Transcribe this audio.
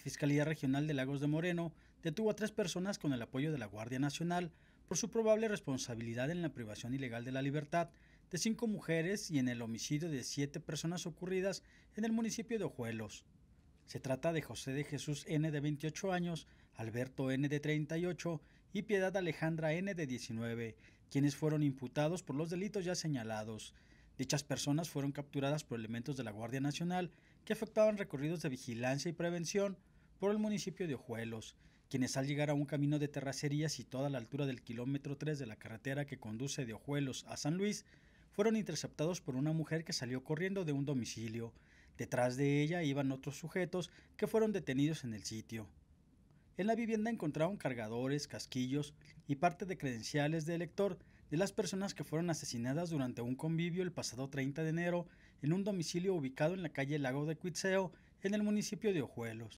Fiscalía Regional de Lagos de Moreno detuvo a tres personas con el apoyo de la Guardia Nacional por su probable responsabilidad en la privación ilegal de la libertad de cinco mujeres y en el homicidio de siete personas ocurridas en el municipio de Ojuelos. Se trata de José de Jesús N de 28 años, Alberto N de 38 y Piedad Alejandra N de 19, quienes fueron imputados por los delitos ya señalados. Dichas personas fueron capturadas por elementos de la Guardia Nacional que afectaban recorridos de vigilancia y prevención por el municipio de Ojuelos, quienes al llegar a un camino de terracerías y toda la altura del kilómetro 3 de la carretera que conduce de Ojuelos a San Luis, fueron interceptados por una mujer que salió corriendo de un domicilio. Detrás de ella iban otros sujetos que fueron detenidos en el sitio. En la vivienda encontraron cargadores, casquillos y parte de credenciales de elector de las personas que fueron asesinadas durante un convivio el pasado 30 de enero en un domicilio ubicado en la calle Lago de Cuitseo, en el municipio de Ojuelos.